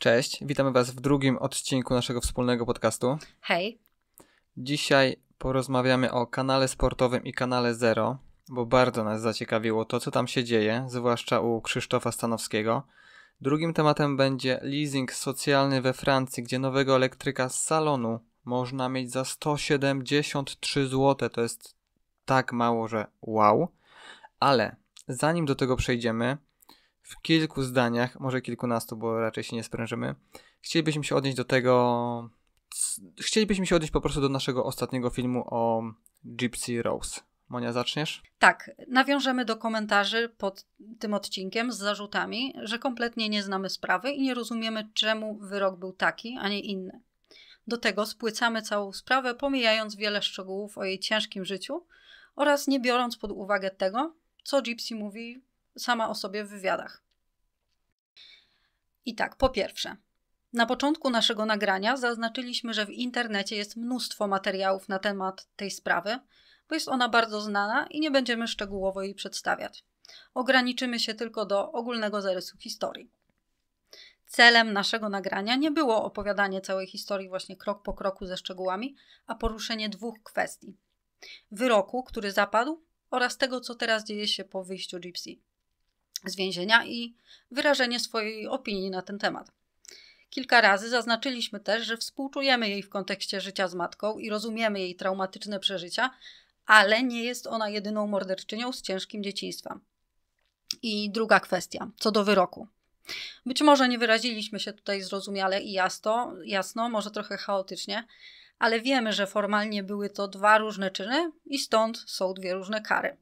Cześć, witamy Was w drugim odcinku naszego wspólnego podcastu. Hej. Dzisiaj porozmawiamy o kanale sportowym i kanale Zero, bo bardzo nas zaciekawiło to, co tam się dzieje, zwłaszcza u Krzysztofa Stanowskiego. Drugim tematem będzie leasing socjalny we Francji, gdzie nowego elektryka z salonu można mieć za 173 zł. To jest tak mało, że wow. Ale zanim do tego przejdziemy, w kilku zdaniach, może kilkunastu, bo raczej się nie sprężymy, chcielibyśmy się odnieść do tego. Chcielibyśmy się odnieść po prostu do naszego ostatniego filmu o Gypsy Rose. Monia, zaczniesz? Tak, nawiążemy do komentarzy pod tym odcinkiem z zarzutami, że kompletnie nie znamy sprawy i nie rozumiemy, czemu wyrok był taki, a nie inny. Do tego spłycamy całą sprawę, pomijając wiele szczegółów o jej ciężkim życiu oraz nie biorąc pod uwagę tego, co Gypsy mówi sama o sobie w wywiadach. I tak, po pierwsze, na początku naszego nagrania zaznaczyliśmy, że w internecie jest mnóstwo materiałów na temat tej sprawy, bo jest ona bardzo znana i nie będziemy szczegółowo jej przedstawiać. Ograniczymy się tylko do ogólnego zarysu historii. Celem naszego nagrania nie było opowiadanie całej historii właśnie krok po kroku ze szczegółami, a poruszenie dwóch kwestii: wyroku, który zapadł, oraz tego, co teraz dzieje się po wyjściu Gypsy z więzienia i wyrażenie swojej opinii na ten temat. Kilka razy zaznaczyliśmy też, że współczujemy jej w kontekście życia z matką i rozumiemy jej traumatyczne przeżycia, ale nie jest ona jedyną morderczynią z ciężkim dzieciństwem. I druga kwestia, co do wyroku. Być może nie wyraziliśmy się tutaj zrozumiale i jasno, jasno, może trochę chaotycznie, ale wiemy, że formalnie były to dwa różne czyny i stąd są dwie różne kary.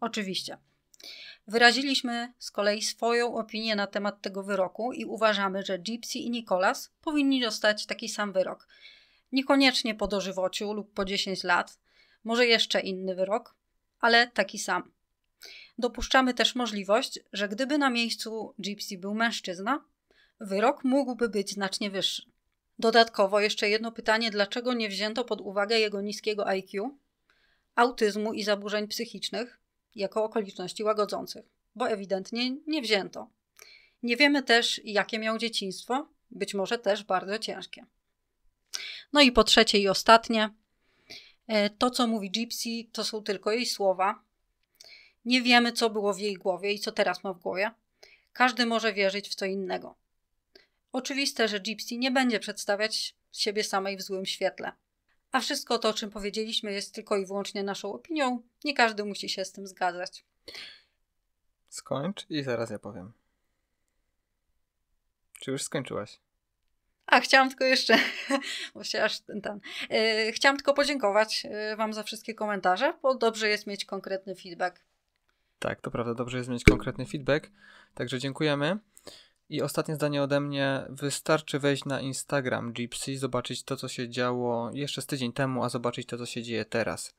Oczywiście, Wyraziliśmy z kolei swoją opinię na temat tego wyroku i uważamy, że Gypsy i Nicolas powinni dostać taki sam wyrok. Niekoniecznie po dożywociu lub po 10 lat, może jeszcze inny wyrok, ale taki sam. Dopuszczamy też możliwość, że gdyby na miejscu Gypsy był mężczyzna, wyrok mógłby być znacznie wyższy. Dodatkowo jeszcze jedno pytanie, dlaczego nie wzięto pod uwagę jego niskiego IQ, autyzmu i zaburzeń psychicznych, jako okoliczności łagodzących, bo ewidentnie nie wzięto. Nie wiemy też, jakie miał dzieciństwo, być może też bardzo ciężkie. No i po trzecie i ostatnie, e, to co mówi Gypsy, to są tylko jej słowa. Nie wiemy, co było w jej głowie i co teraz ma w głowie. Każdy może wierzyć w co innego. Oczywiste, że Gypsy nie będzie przedstawiać siebie samej w złym świetle. A wszystko to, o czym powiedzieliśmy, jest tylko i wyłącznie naszą opinią. Nie każdy musi się z tym zgadzać. Skończ i zaraz ja powiem. Czy już skończyłaś? A, chciałam tylko jeszcze, właśnie aż ten, ten. Yy, chciałam tylko podziękować y, Wam za wszystkie komentarze, bo dobrze jest mieć konkretny feedback. Tak, to prawda, dobrze jest mieć konkretny feedback, także dziękujemy. I ostatnie zdanie ode mnie. Wystarczy wejść na Instagram Gypsy, zobaczyć to, co się działo jeszcze z tydzień temu, a zobaczyć to, co się dzieje teraz.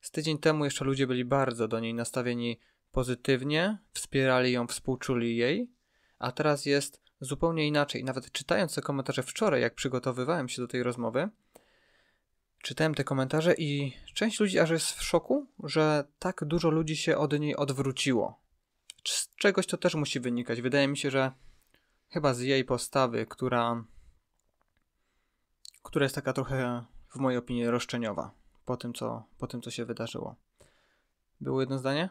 Z tydzień temu jeszcze ludzie byli bardzo do niej nastawieni pozytywnie, wspierali ją, współczuli jej, a teraz jest zupełnie inaczej. Nawet czytając te komentarze wczoraj, jak przygotowywałem się do tej rozmowy, czytałem te komentarze i część ludzi aż jest w szoku, że tak dużo ludzi się od niej odwróciło. Z czegoś to też musi wynikać. Wydaje mi się, że chyba z jej postawy, która, która jest taka trochę, w mojej opinii, roszczeniowa po tym, co, po tym, co się wydarzyło. Było jedno zdanie?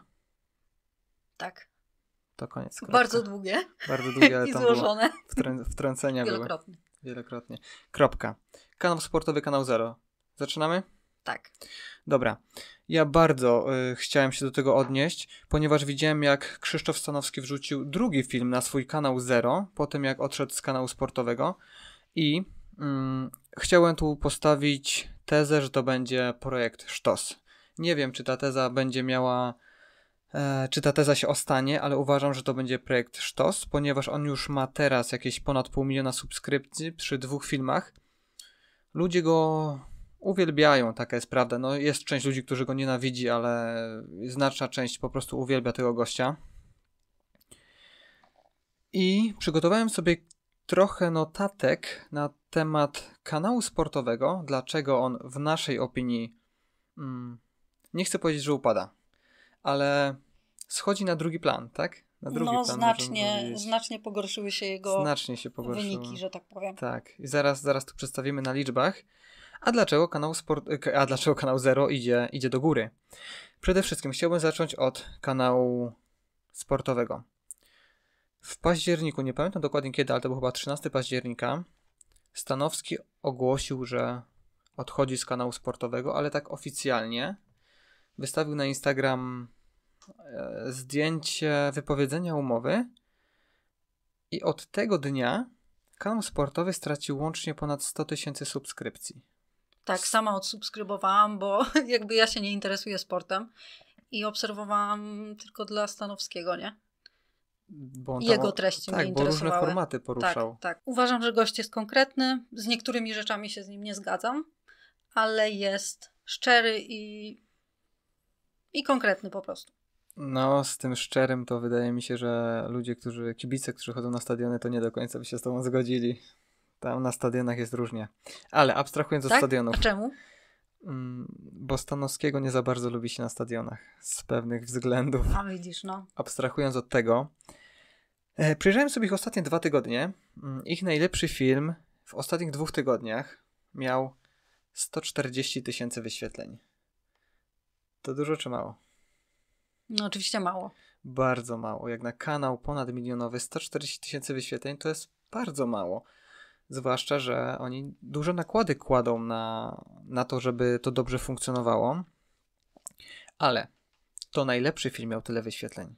Tak. To koniec. Kropka. Bardzo długie. Bardzo długie, ale I złożone. Wtrę wtrącenia Wielokrotnie. Były. Wielokrotnie. Kropka. Kanał sportowy, kanał zero. Zaczynamy? Tak. Dobra. Ja bardzo y, chciałem się do tego odnieść, ponieważ widziałem, jak Krzysztof Stanowski wrzucił drugi film na swój kanał Zero, po tym jak odszedł z kanału sportowego. I y, chciałem tu postawić tezę, że to będzie projekt Sztos. Nie wiem, czy ta teza będzie miała. E, czy ta teza się ostanie, ale uważam, że to będzie projekt Sztos, ponieważ on już ma teraz jakieś ponad pół miliona subskrypcji przy dwóch filmach. Ludzie go uwielbiają, taka jest prawda. No, jest część ludzi, którzy go nienawidzi, ale znaczna część po prostu uwielbia tego gościa. I przygotowałem sobie trochę notatek na temat kanału sportowego, dlaczego on w naszej opinii mm, nie chcę powiedzieć, że upada, ale schodzi na drugi plan, tak? Na drugi no, plan, znacznie, znacznie pogorszyły się jego znacznie się pogorszyły. wyniki, że tak powiem. Tak, i zaraz, zaraz to przedstawimy na liczbach. A dlaczego kanał, sport, a dlaczego kanał Zero idzie, idzie do góry? Przede wszystkim chciałbym zacząć od kanału sportowego. W październiku, nie pamiętam dokładnie kiedy, ale to był chyba 13 października, Stanowski ogłosił, że odchodzi z kanału sportowego, ale tak oficjalnie wystawił na Instagram e, zdjęcie wypowiedzenia umowy i od tego dnia kanał sportowy stracił łącznie ponad 100 tysięcy subskrypcji. Tak, sama odsubskrybowałam, bo jakby ja się nie interesuję sportem i obserwowałam tylko dla Stanowskiego, nie? Bo tam, Jego treści tak, mnie interesowały. bo różne formaty tak, poruszał. Tak, tak. Uważam, że gość jest konkretny, z niektórymi rzeczami się z nim nie zgadzam, ale jest szczery i, i konkretny po prostu. No, z tym szczerym to wydaje mi się, że ludzie, którzy, kibice, którzy chodzą na stadiony, to nie do końca by się z tobą zgodzili. Tam na stadionach jest różnie. Ale abstrahując tak? od stadionów. A czemu? Mm, Bo Stanowskiego nie za bardzo lubi się na stadionach z pewnych względów. A widzisz, no. Abstrahując od tego. E, przejrzałem sobie ich ostatnie dwa tygodnie. Mm, ich najlepszy film w ostatnich dwóch tygodniach miał 140 tysięcy wyświetleń. To dużo czy mało? No oczywiście mało. Bardzo mało. Jak na kanał ponad milionowy 140 tysięcy wyświetleń to jest bardzo mało. Zwłaszcza, że oni duże nakłady kładą na, na to, żeby to dobrze funkcjonowało. Ale to najlepszy film miał tyle wyświetleń.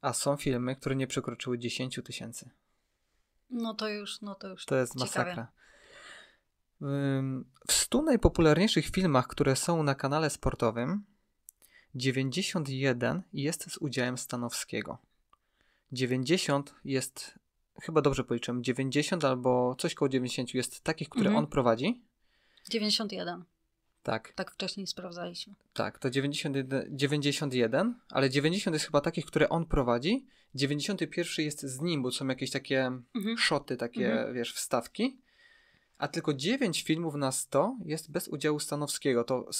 A są filmy, które nie przekroczyły 10 tysięcy. No to już, no to już. To jest ciekawie. masakra. W 100 najpopularniejszych filmach, które są na kanale sportowym, 91 jest z udziałem Stanowskiego. 90 jest chyba dobrze policzyłem, 90 albo coś koło 90 jest takich, które mhm. on prowadzi. 91. Tak. Tak wcześniej sprawdzaliśmy. Tak, to 91, 91, ale 90 jest chyba takich, które on prowadzi. 91 jest z nim, bo są jakieś takie mhm. szoty, takie, mhm. wiesz, wstawki. A tylko 9 filmów na 100 jest bez udziału Stanowskiego. To,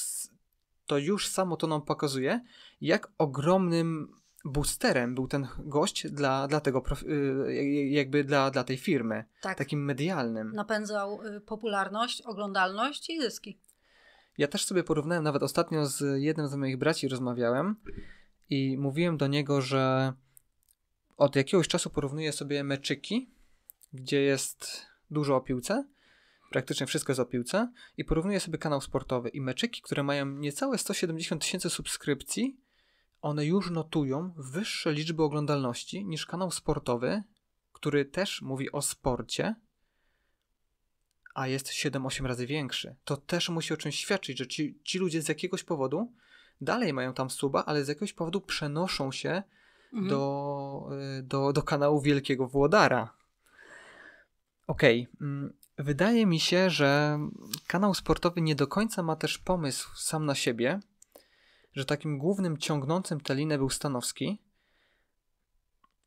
to już samo to nam pokazuje, jak ogromnym boosterem był ten gość dla, dla tego, y, y, jakby dla, dla tej firmy. Tak. Takim medialnym. Napędzał y, popularność, oglądalność i zyski. Ja też sobie porównałem, nawet ostatnio z jednym z moich braci rozmawiałem i mówiłem do niego, że od jakiegoś czasu porównuję sobie meczyki, gdzie jest dużo o piłce, praktycznie wszystko jest o piłce, i porównuję sobie kanał sportowy i meczyki, które mają niecałe 170 tysięcy subskrypcji, one już notują wyższe liczby oglądalności niż kanał sportowy, który też mówi o sporcie, a jest 7-8 razy większy. To też musi o czymś świadczyć, że ci, ci ludzie z jakiegoś powodu dalej mają tam suba, ale z jakiegoś powodu przenoszą się mhm. do, y, do, do kanału Wielkiego Włodara. Okej, okay. Mm, wydaje mi się, że kanał sportowy nie do końca ma też pomysł sam na siebie, że takim głównym ciągnącym tę linę był Stanowski,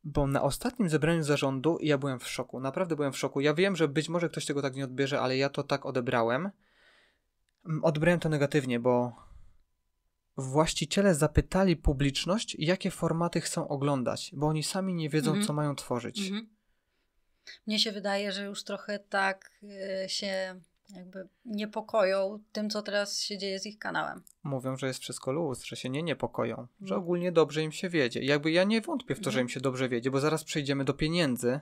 bo na ostatnim zebraniu zarządu ja byłem w szoku, naprawdę byłem w szoku. Ja wiem, że być może ktoś tego tak nie odbierze, ale ja to tak odebrałem. Mm, Odbrałem to negatywnie, bo właściciele zapytali publiczność, jakie formaty chcą oglądać, bo oni sami nie wiedzą, mhm. co mają tworzyć. Mhm. Mnie się wydaje, że już trochę tak y, się jakby niepokoją tym, co teraz się dzieje z ich kanałem. Mówią, że jest wszystko luz, że się nie niepokoją, że no. ogólnie dobrze im się wiedzie. Jakby ja nie wątpię w to, że mhm. im się dobrze wiedzie, bo zaraz przejdziemy do pieniędzy,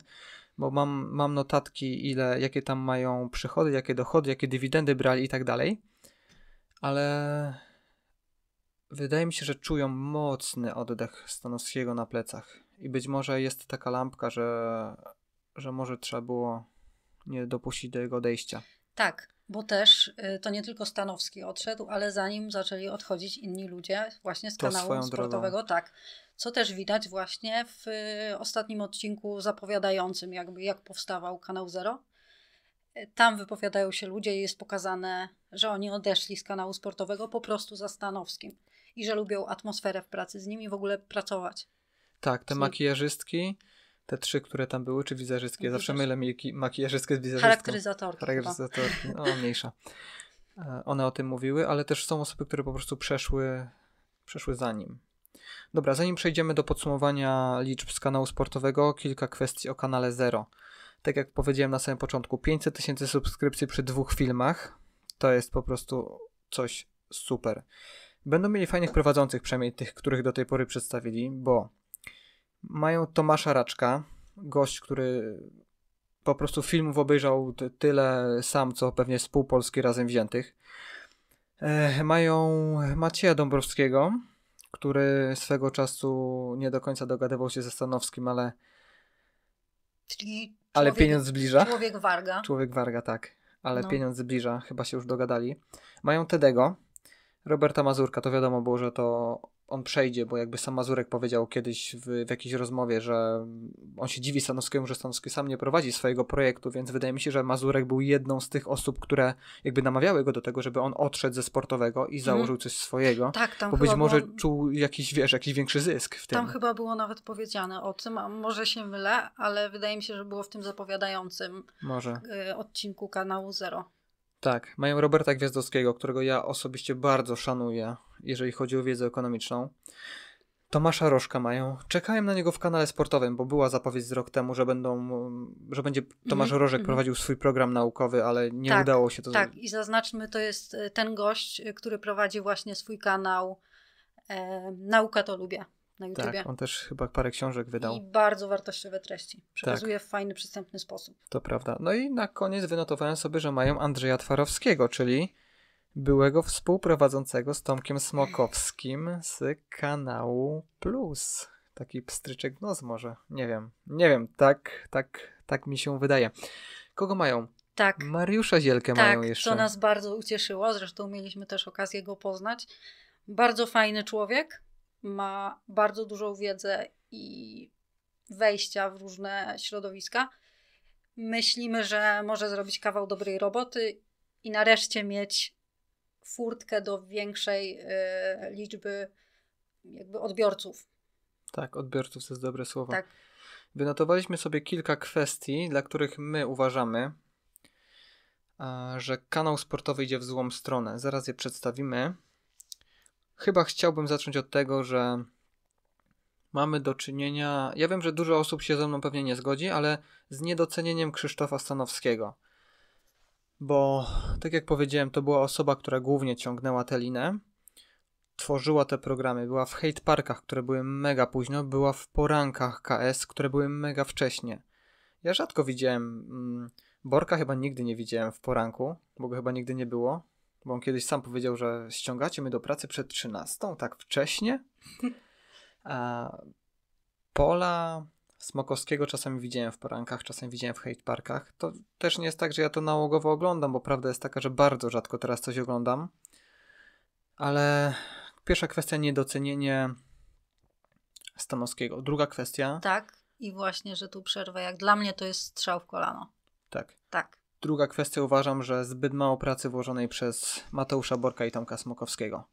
bo mam, mam notatki, ile, jakie tam mają przychody, jakie dochody, jakie dywidendy brali i tak dalej. Ale wydaje mi się, że czują mocny oddech Stanowskiego na plecach. I być może jest taka lampka, że, że może trzeba było nie dopuścić do jego odejścia. Tak, bo też y, to nie tylko Stanowski odszedł, ale zanim zaczęli odchodzić inni ludzie właśnie z to kanału sportowego, drogą. tak. Co też widać właśnie w y, ostatnim odcinku zapowiadającym, jakby jak powstawał kanał Zero. Y, tam wypowiadają się ludzie i jest pokazane, że oni odeszli z kanału sportowego po prostu za Stanowskim i że lubią atmosferę w pracy z nimi w ogóle pracować. Tak, te makijażystki te trzy, które tam były, czy wizerzyskie? Zawsze mylę makijażystkę z wizerzystką. Charakteryzatorki. Charakteryzatorki, no mniejsza. E, one o tym mówiły, ale też są osoby, które po prostu przeszły, przeszły za nim. Dobra, zanim przejdziemy do podsumowania liczb z kanału sportowego, kilka kwestii o kanale Zero. Tak jak powiedziałem na samym początku, 500 tysięcy subskrypcji przy dwóch filmach to jest po prostu coś super. Będą mieli fajnych prowadzących, przynajmniej tych, których do tej pory przedstawili, bo mają Tomasza Raczka, gość, który po prostu filmów obejrzał tyle sam, co pewnie z pół Polski razem wziętych. Eh, mają Macieja Dąbrowskiego, który swego czasu nie do końca dogadywał się ze Stanowskim, ale. Czyli ale człowiek, pieniądz zbliża. Człowiek warga. Człowiek warga, tak. Ale no. pieniądz zbliża, chyba się już dogadali. Mają Tedego, Roberta Mazurka, to wiadomo było, że to on przejdzie, bo jakby sam Mazurek powiedział kiedyś w, w jakiejś rozmowie, że on się dziwi Stanowskiemu, że Stanowski sam nie prowadzi swojego projektu, więc wydaje mi się, że Mazurek był jedną z tych osób, które jakby namawiały go do tego, żeby on odszedł ze sportowego i mhm. założył coś swojego, tak, tam bo być może było... czuł jakiś, wiesz, jakiś większy zysk w tym. Tam chyba było nawet powiedziane o tym, a może się mylę, ale wydaje mi się, że było w tym zapowiadającym może. Y, odcinku kanału Zero. Tak, mają Roberta Gwiazdowskiego, którego ja osobiście bardzo szanuję, jeżeli chodzi o wiedzę ekonomiczną. Tomasza Rożka mają. Czekałem na niego w kanale sportowym, bo była zapowiedź z rok temu, że będą, że będzie Tomasz mm, Rożek mhm. prowadził swój program naukowy, ale nie tak, udało się to Tak, i zaznaczmy, to jest e, ten gość, e, który prowadzi właśnie swój kanał e, Nauka to lubię na YouTubie. Tak, on też chyba parę książek wydał. I bardzo wartościowe treści. Przekazuje tak. w fajny, przystępny sposób. To prawda. No i na koniec wynotowałem sobie, że mają Andrzeja Twarowskiego, czyli byłego współprowadzącego z Tomkiem Smokowskim z kanału Plus. Taki pstryczek nos może. Nie wiem. Nie wiem. Tak, tak, tak mi się wydaje. Kogo mają? Tak. Mariusza Zielkę tak, mają jeszcze. Tak, co nas bardzo ucieszyło. Zresztą mieliśmy też okazję go poznać. Bardzo fajny człowiek ma bardzo dużą wiedzę i wejścia w różne środowiska, myślimy, że może zrobić kawał dobrej roboty i nareszcie mieć furtkę do większej y, liczby jakby odbiorców. Tak, odbiorców to jest dobre słowo. Tak. Wynotowaliśmy sobie kilka kwestii, dla których my uważamy, że kanał sportowy idzie w złą stronę. Zaraz je przedstawimy. Chyba chciałbym zacząć od tego, że mamy do czynienia. Ja wiem, że dużo osób się ze mną pewnie nie zgodzi, ale z niedocenieniem Krzysztofa Stanowskiego. Bo, tak jak powiedziałem, to była osoba, która głównie ciągnęła tę linę, tworzyła te programy. Była w hate parkach, które były mega późno, była w porankach KS, które były mega wcześnie. Ja rzadko widziałem. Mm, Borka chyba nigdy nie widziałem w poranku, bo go chyba nigdy nie było. Bo on kiedyś sam powiedział, że ściągacie mnie do pracy przed 13, tak wcześnie. A pola Smokowskiego czasami widziałem w porankach, czasem widziałem w hate parkach. To też nie jest tak, że ja to nałogowo oglądam, bo prawda jest taka, że bardzo rzadko teraz coś oglądam. Ale pierwsza kwestia niedocenienie Stanowskiego. Druga kwestia. Tak, i właśnie, że tu przerwę, jak dla mnie to jest strzał w kolano. Tak. Tak. Druga kwestia uważam, że zbyt mało pracy włożonej przez Mateusza Borka i Tomka Smokowskiego.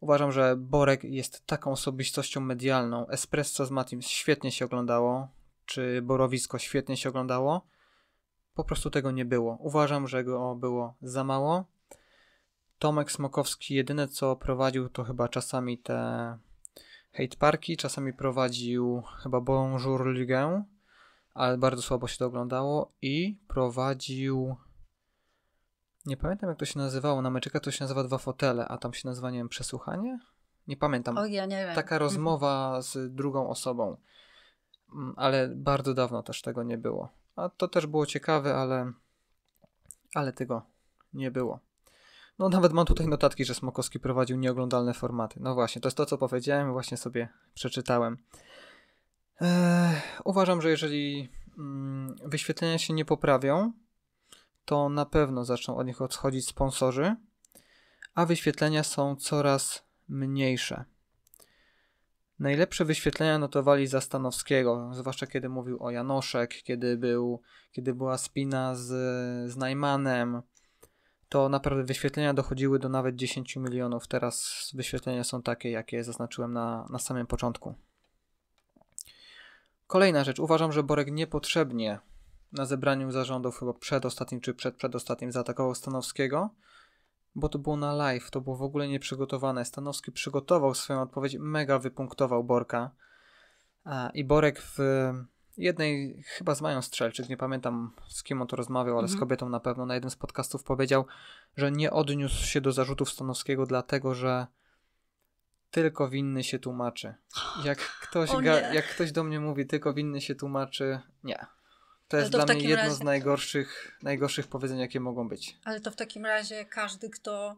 Uważam, że Borek jest taką osobistością medialną. Espresso z Matim świetnie się oglądało, czy Borowisko świetnie się oglądało. Po prostu tego nie było. Uważam, że go było za mało. Tomek Smokowski jedyne co prowadził to chyba czasami te hate parki, czasami prowadził chyba Bonjour Ligue ale bardzo słabo się to oglądało i prowadził nie pamiętam jak to się nazywało, na meczykach to się nazywa Dwa Fotele, a tam się nazywa, nie wiem, Przesłuchanie? Nie pamiętam. O, ja nie wiem. Taka mhm. rozmowa z drugą osobą, mm, ale bardzo dawno też tego nie było. A to też było ciekawe, ale, ale tego nie było. No nawet mam tutaj notatki, że Smokowski prowadził nieoglądalne formaty. No właśnie, to jest to, co powiedziałem, właśnie sobie przeczytałem uważam, że jeżeli mm, wyświetlenia się nie poprawią, to na pewno zaczną od nich odchodzić sponsorzy, a wyświetlenia są coraz mniejsze. Najlepsze wyświetlenia notowali za Stanowskiego, zwłaszcza kiedy mówił o Janoszek, kiedy, był, kiedy była spina z, z Najmanem. To naprawdę wyświetlenia dochodziły do nawet 10 milionów. Teraz wyświetlenia są takie, jakie zaznaczyłem na, na samym początku. Kolejna rzecz. Uważam, że Borek niepotrzebnie na zebraniu zarządów, chyba przedostatnim czy przedprzedostatnim, zaatakował Stanowskiego, bo to było na live, to było w ogóle nieprzygotowane. Stanowski przygotował swoją odpowiedź, mega wypunktował Borka. A, I Borek w jednej, chyba z Mają Strzelczyk, nie pamiętam z kim on to rozmawiał, ale mhm. z kobietą na pewno, na jednym z podcastów powiedział, że nie odniósł się do zarzutów Stanowskiego, dlatego że tylko winny się tłumaczy. Jak ktoś, ga, jak ktoś do mnie mówi, tylko winny się tłumaczy, nie. To jest to dla mnie jedno razie... z najgorszych, najgorszych powiedzeń, jakie mogą być. Ale to w takim razie każdy, kto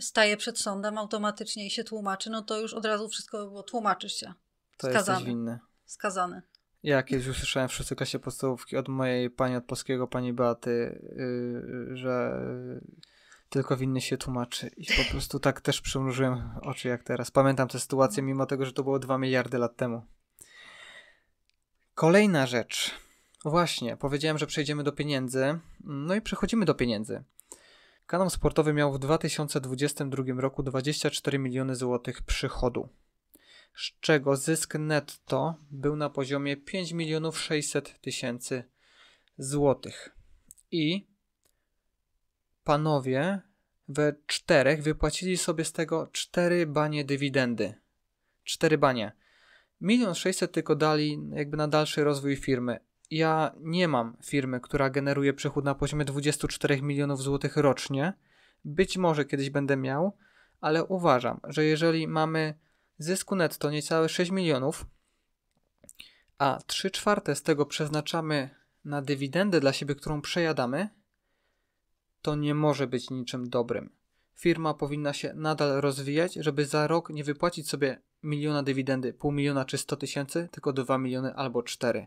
staje przed sądem automatycznie i się tłumaczy, no to już od razu wszystko było, tłumaczysz się. To Skazany. jesteś winny. Skazany. Ja kiedyś usłyszałem w szóstej klasie podstawówki od mojej pani, od polskiego pani Beaty, yy, że tylko winny się tłumaczy. I po prostu tak też przymrużyłem oczy jak teraz. Pamiętam tę sytuację, mimo tego, że to było 2 miliardy lat temu. Kolejna rzecz. Właśnie, powiedziałem, że przejdziemy do pieniędzy. No i przechodzimy do pieniędzy. Kanał sportowy miał w 2022 roku 24 miliony złotych przychodu, z czego zysk netto był na poziomie 5 milionów 600 tysięcy złotych. I panowie we czterech wypłacili sobie z tego cztery banie dywidendy. Cztery banie. Milion sześćset tylko dali jakby na dalszy rozwój firmy. Ja nie mam firmy, która generuje przychód na poziomie 24 milionów złotych rocznie. Być może kiedyś będę miał, ale uważam, że jeżeli mamy zysku netto niecałe 6 milionów, a 3 czwarte z tego przeznaczamy na dywidendę dla siebie, którą przejadamy, to nie może być niczym dobrym. Firma powinna się nadal rozwijać, żeby za rok nie wypłacić sobie miliona dywidendy, pół miliona czy 100 tysięcy, tylko 2 miliony albo 4.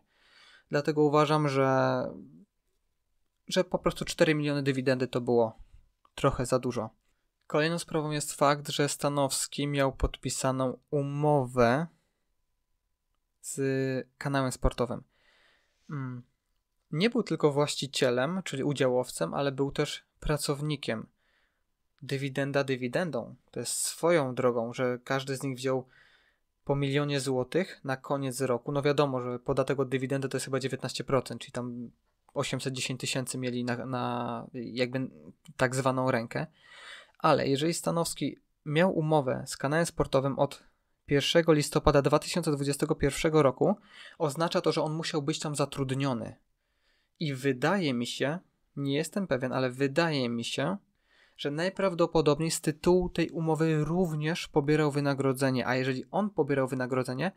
Dlatego uważam, że, że po prostu 4 miliony dywidendy to było trochę za dużo. Kolejną sprawą jest fakt, że Stanowski miał podpisaną umowę z kanałem sportowym. Hmm. Nie był tylko właścicielem, czyli udziałowcem, ale był też pracownikiem. Dywidenda dywidendą. To jest swoją drogą, że każdy z nich wziął po milionie złotych na koniec roku. No wiadomo, że podatek od dywidendy to jest chyba 19%, czyli tam 810 tysięcy mieli na, na jakby tak zwaną rękę. Ale jeżeli Stanowski miał umowę z kanałem sportowym od 1 listopada 2021 roku, oznacza to, że on musiał być tam zatrudniony. I wydaje mi się, nie jestem pewien, ale wydaje mi się, że najprawdopodobniej z tytułu tej umowy również pobierał wynagrodzenie, a jeżeli on pobierał wynagrodzenie,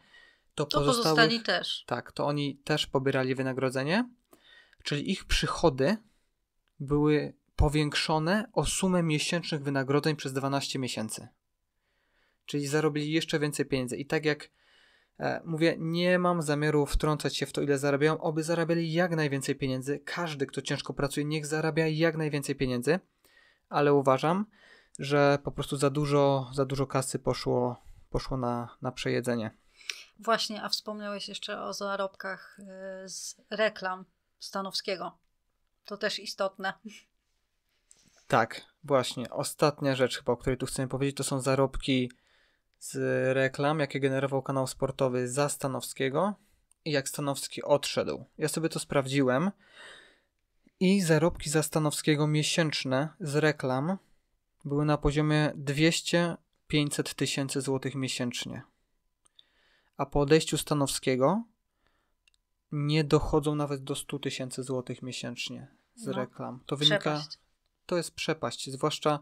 to, to pozostali też. Tak, to oni też pobierali wynagrodzenie, czyli ich przychody były powiększone o sumę miesięcznych wynagrodzeń przez 12 miesięcy. Czyli zarobili jeszcze więcej pieniędzy. I tak jak E, mówię, nie mam zamiaru wtrącać się w to, ile zarabiają, oby zarabiali jak najwięcej pieniędzy. Każdy, kto ciężko pracuje, niech zarabia jak najwięcej pieniędzy, ale uważam, że po prostu za dużo, za dużo kasy poszło, poszło na, na przejedzenie. Właśnie, a wspomniałeś jeszcze o zarobkach e, z reklam Stanowskiego. To też istotne. Tak, właśnie. Ostatnia rzecz chyba, o której tu chcemy powiedzieć, to są zarobki z reklam, jakie generował kanał sportowy za Stanowskiego i jak Stanowski odszedł. Ja sobie to sprawdziłem i zarobki za Stanowskiego miesięczne z reklam były na poziomie 200-500 tysięcy złotych miesięcznie. A po odejściu Stanowskiego nie dochodzą nawet do 100 tysięcy złotych miesięcznie z no. reklam. To wynika. Przepaść. To jest przepaść, zwłaszcza,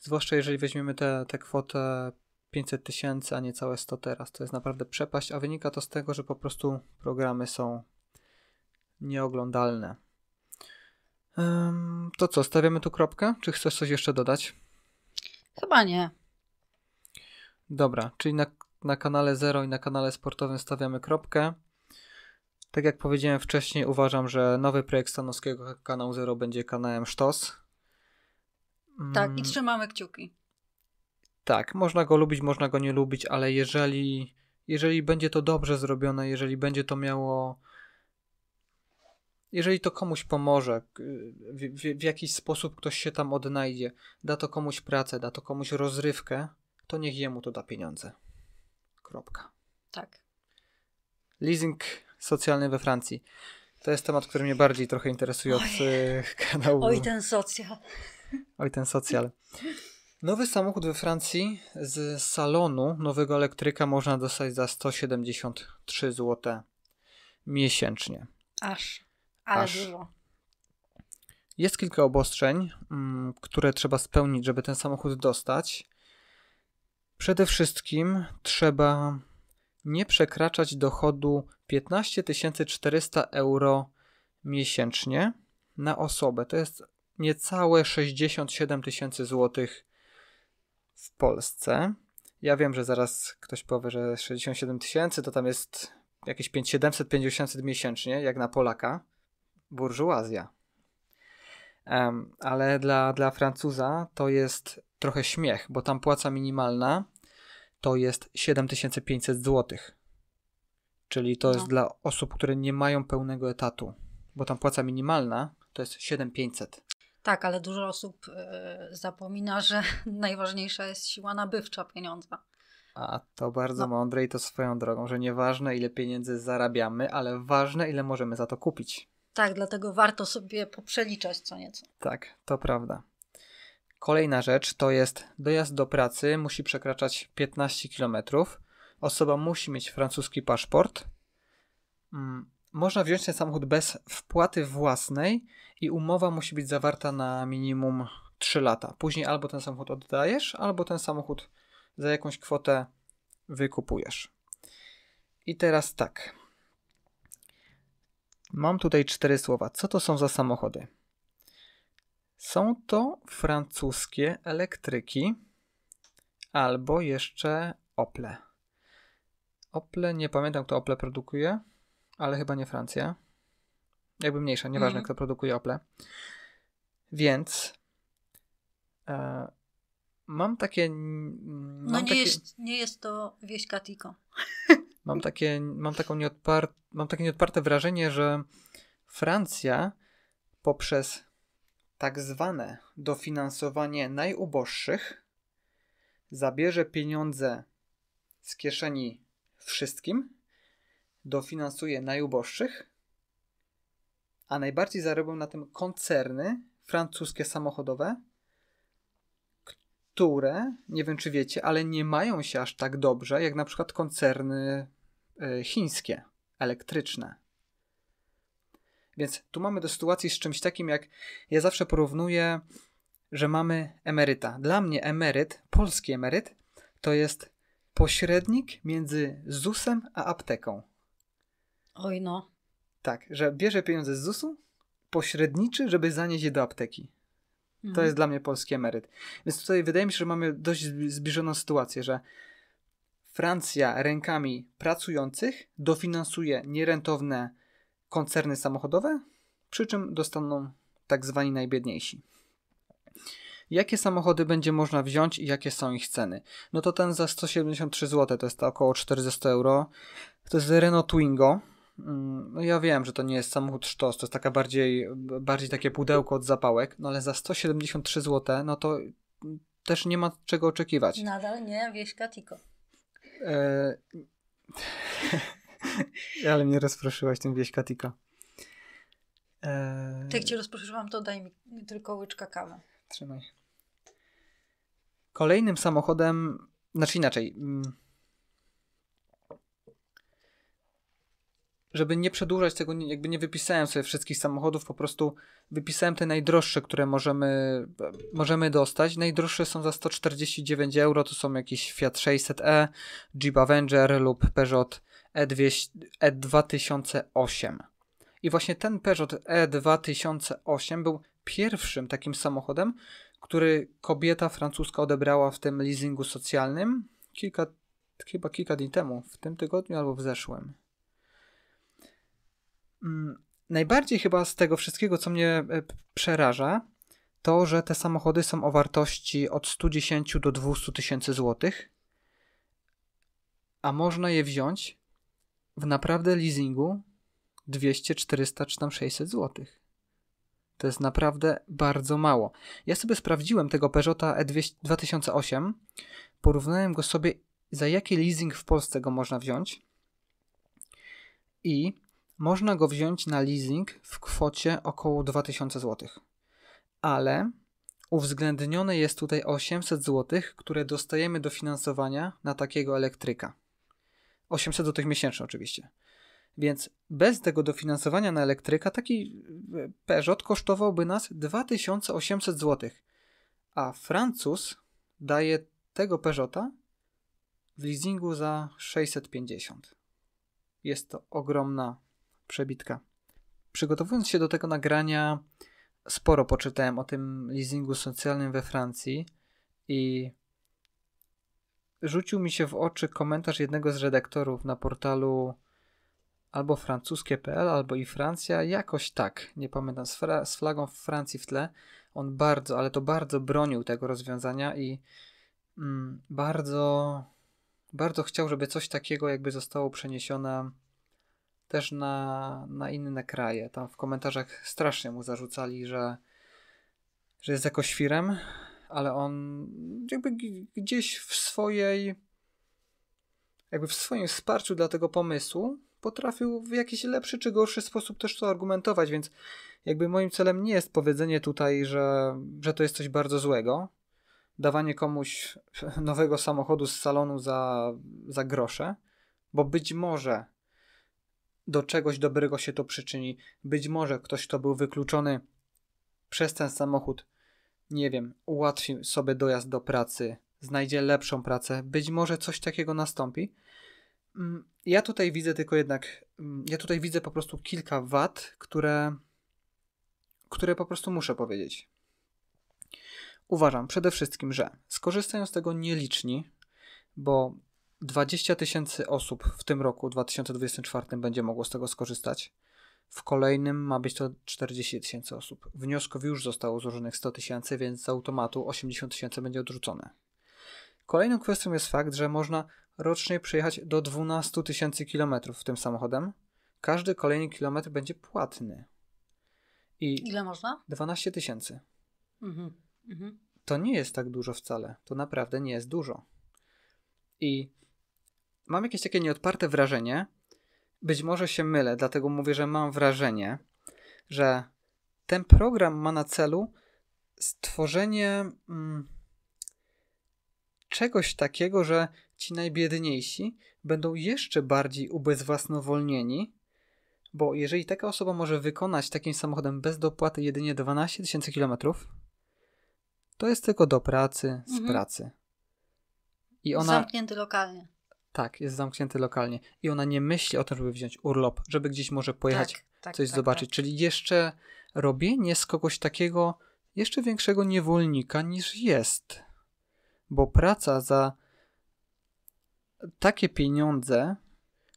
zwłaszcza jeżeli weźmiemy tę kwotę 500 tysięcy, a nie całe 100 teraz. To jest naprawdę przepaść, a wynika to z tego, że po prostu programy są nieoglądalne. Um, to co, stawiamy tu kropkę? Czy chcesz coś jeszcze dodać? Chyba nie. Dobra, czyli na, na kanale Zero i na kanale sportowym stawiamy kropkę. Tak jak powiedziałem wcześniej, uważam, że nowy projekt Stanowskiego kanału Zero będzie kanałem Sztos. Tak, i mm. trzymamy kciuki. Tak, można go lubić, można go nie lubić, ale jeżeli, jeżeli będzie to dobrze zrobione, jeżeli będzie to miało. Jeżeli to komuś pomoże, w, w, w jakiś sposób ktoś się tam odnajdzie, da to komuś pracę, da to komuś rozrywkę, to niech jemu to da pieniądze. Kropka. Tak. Leasing socjalny we Francji. To jest temat, który mnie bardziej trochę interesuje od Oj. E, kanału. Oj, ten socjal. Oj, ten socjal. Nowy samochód we Francji z salonu nowego elektryka można dostać za 173 zł miesięcznie. Aż, ale Aż. dużo. Jest kilka obostrzeń, mm, które trzeba spełnić, żeby ten samochód dostać. Przede wszystkim trzeba nie przekraczać dochodu 15 400 euro miesięcznie na osobę. To jest niecałe 67 000 złotych w Polsce. Ja wiem, że zaraz ktoś powie, że 67 tysięcy to tam jest jakieś 700-500 miesięcznie, jak na Polaka. Burżuazja. Um, ale dla, dla Francuza to jest trochę śmiech, bo tam płaca minimalna to jest 7500 zł. Czyli to no. jest dla osób, które nie mają pełnego etatu, bo tam płaca minimalna to jest 7500. Tak, ale dużo osób e, zapomina, że najważniejsza jest siła nabywcza pieniądza. A to bardzo no. mądre i to swoją drogą, że nieważne ile pieniędzy zarabiamy, ale ważne ile możemy za to kupić. Tak, dlatego warto sobie poprzeliczać co nieco. Tak, to prawda. Kolejna rzecz to jest dojazd do pracy musi przekraczać 15 km. Osoba musi mieć francuski paszport. Mm, można wziąć ten samochód bez wpłaty własnej i umowa musi być zawarta na minimum 3 lata. Później albo ten samochód oddajesz, albo ten samochód za jakąś kwotę wykupujesz. I teraz tak. Mam tutaj cztery słowa. Co to są za samochody? Są to francuskie elektryki albo jeszcze Ople. Ople, nie pamiętam kto Ople produkuje ale chyba nie Francja. Jakby mniejsza, nieważne mm. kto produkuje Ople. Więc e, mam takie. No mam no nie, takie, jest, nie jest to wieś Katiko. Mam takie, mam, taką nieodpar, mam takie nieodparte wrażenie, że Francja poprzez tak zwane dofinansowanie najuboższych zabierze pieniądze z kieszeni wszystkim dofinansuje najuboższych, a najbardziej zarobią na tym koncerny francuskie samochodowe, które, nie wiem czy wiecie, ale nie mają się aż tak dobrze jak na przykład koncerny e, chińskie, elektryczne. Więc tu mamy do sytuacji z czymś takim, jak ja zawsze porównuję, że mamy emeryta. Dla mnie emeryt, polski emeryt, to jest pośrednik między ZUS-em a apteką. Oj no. Tak, że bierze pieniądze z ZUS-u, pośredniczy, żeby zanieść je do apteki. Mhm. To jest dla mnie polski emeryt. Więc tutaj wydaje mi się, że mamy dość zbliżoną sytuację, że Francja rękami pracujących dofinansuje nierentowne koncerny samochodowe, przy czym dostaną tak zwani najbiedniejsi. Jakie samochody będzie można wziąć i jakie są ich ceny? No to ten za 173 zł to jest to około 400 euro. To jest Renault Twingo, Mm, no ja wiem, że to nie jest samochód sztos, to jest taka bardziej, bardziej takie pudełko od zapałek, no ale za 173 zł, no to też nie ma czego oczekiwać. Nadal nie, wieśka Tiko. E... ale mnie rozproszyłaś tym wieśka Tiko. E... Tak cię rozproszyłam, to daj mi tylko łyczka kawy. Trzymaj. Kolejnym samochodem, znaczy inaczej... Mm żeby nie przedłużać tego, jakby nie wypisałem sobie wszystkich samochodów, po prostu wypisałem te najdroższe, które możemy, możemy dostać. Najdroższe są za 149 euro, to są jakieś Fiat 600e, Jeep Avenger lub Peugeot E2, E2008. I właśnie ten Peugeot E2008 był pierwszym takim samochodem, który kobieta francuska odebrała w tym leasingu socjalnym kilka, chyba kilka dni temu, w tym tygodniu albo w zeszłym. Mm, najbardziej chyba z tego wszystkiego, co mnie e, przeraża, to, że te samochody są o wartości od 110 do 200 tysięcy złotych, a można je wziąć w naprawdę leasingu 200, 400 czy tam 600 złotych. To jest naprawdę bardzo mało. Ja sobie sprawdziłem tego Peugeota E2008, porównałem go sobie, za jaki leasing w Polsce go można wziąć. I można go wziąć na leasing w kwocie około 2000 zł. Ale uwzględnione jest tutaj 800 zł, które dostajemy do finansowania na takiego elektryka. 800 zł miesięcznie oczywiście. Więc bez tego dofinansowania na elektryka taki e, Peugeot kosztowałby nas 2800 zł. A Francuz daje tego Peugeota w leasingu za 650. Jest to ogromna przebitka. Przygotowując się do tego nagrania, sporo poczytałem o tym leasingu socjalnym we Francji i rzucił mi się w oczy komentarz jednego z redaktorów na portalu albo francuskie.pl, albo i Francja, jakoś tak, nie pamiętam, z, fra- z flagą Francji w tle. On bardzo, ale to bardzo bronił tego rozwiązania i mm, bardzo, bardzo chciał, żeby coś takiego jakby zostało przeniesione też na, na inne kraje. Tam w komentarzach strasznie mu zarzucali, że, że jest jakoś świrem, ale on jakby gdzieś w swojej jakby w swoim wsparciu dla tego pomysłu potrafił w jakiś lepszy czy gorszy sposób też to argumentować, więc jakby moim celem nie jest powiedzenie tutaj, że, że to jest coś bardzo złego, dawanie komuś nowego samochodu z salonu za, za grosze, bo być może do czegoś dobrego się to przyczyni. Być może ktoś, kto był wykluczony przez ten samochód, nie wiem, ułatwi sobie dojazd do pracy, znajdzie lepszą pracę, być może coś takiego nastąpi. Mm, ja tutaj widzę tylko jednak, mm, ja tutaj widzę po prostu kilka wad, które, które po prostu muszę powiedzieć. Uważam przede wszystkim, że skorzystają z tego nieliczni, bo 20 tysięcy osób w tym roku, 2024, będzie mogło z tego skorzystać. W kolejnym ma być to 40 tysięcy osób. Wniosków już zostało złożonych 100 tysięcy, więc z automatu 80 tysięcy będzie odrzucone. Kolejną kwestią jest fakt, że można rocznie przejechać do 12 tysięcy kilometrów tym samochodem. Każdy kolejny kilometr będzie płatny. I Ile można? 12 tysięcy. Mhm. Mhm. To nie jest tak dużo wcale. To naprawdę nie jest dużo. I mam jakieś takie nieodparte wrażenie, być może się mylę, dlatego mówię, że mam wrażenie, że ten program ma na celu stworzenie mm, czegoś takiego, że ci najbiedniejsi będą jeszcze bardziej ubezwłasnowolnieni, bo jeżeli taka osoba może wykonać takim samochodem bez dopłaty jedynie 12 tysięcy kilometrów, to jest tylko do pracy, z mhm. pracy. I ona... Zamknięty lokalnie. Tak, jest zamknięty lokalnie i ona nie myśli o tym, żeby wziąć urlop, żeby gdzieś może pojechać, tak, tak, coś tak, zobaczyć. Tak. Czyli jeszcze robienie z kogoś takiego jeszcze większego niewolnika niż jest. Bo praca za takie pieniądze,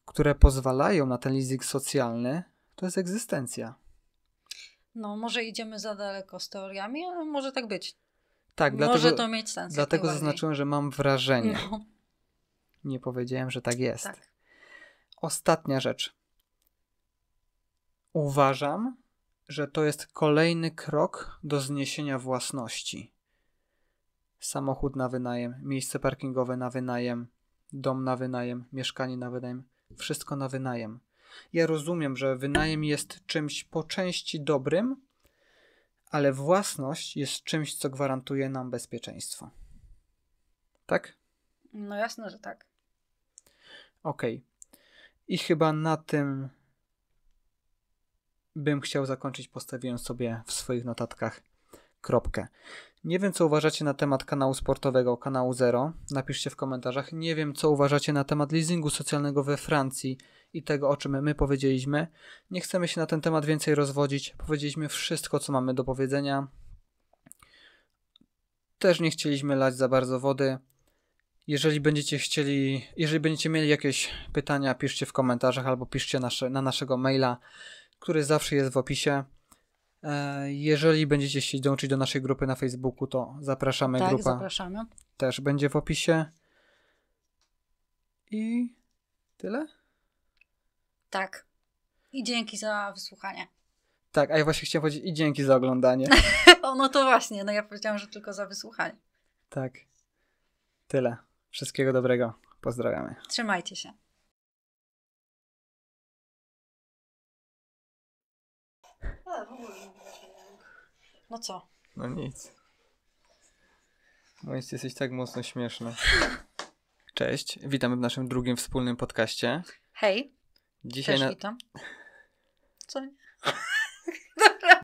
które pozwalają na ten leasing socjalny, to jest egzystencja. No, może idziemy za daleko z teoriami, ale może tak być. Tak, dlatego, może to mieć sens. Dlatego zaznaczyłem, że mam wrażenie. No nie powiedziałem, że tak jest. Tak. Ostatnia rzecz. Uważam, że to jest kolejny krok do zniesienia własności. Samochód na wynajem, miejsce parkingowe na wynajem, dom na wynajem, mieszkanie na wynajem, wszystko na wynajem. Ja rozumiem, że wynajem jest czymś po części dobrym, ale własność jest czymś, co gwarantuje nam bezpieczeństwo. Tak? No jasne, że tak. Ok. I chyba na tym bym chciał zakończyć. Postawiłem sobie w swoich notatkach kropkę. Nie wiem, co uważacie na temat kanału sportowego, kanału Zero. Napiszcie w komentarzach. Nie wiem, co uważacie na temat leasingu socjalnego we Francji i tego, o czym my powiedzieliśmy. Nie chcemy się na ten temat więcej rozwodzić. Powiedzieliśmy wszystko, co mamy do powiedzenia. Też nie chcieliśmy lać za bardzo wody. Jeżeli będziecie chcieli, jeżeli będziecie mieli jakieś pytania, piszcie w komentarzach albo piszcie nasze, na naszego maila, który zawsze jest w opisie. E, jeżeli będziecie chcieli dołączyć do naszej grupy na Facebooku, to zapraszamy. Tak, Grupa zapraszamy. też będzie w opisie. I tyle? Tak. I dzięki za wysłuchanie. Tak, a ja właśnie chciałem powiedzieć i dzięki za oglądanie. o, no to właśnie, no ja powiedziałam, że tylko za wysłuchanie. Tak. Tyle. Wszystkiego dobrego. Pozdrawiamy. Trzymajcie się. No co? No nic. Bądź jesteś tak mocno śmieszny. Cześć, witamy w naszym drugim wspólnym podcaście. Hej. Dzisiaj Też na... witam. Co?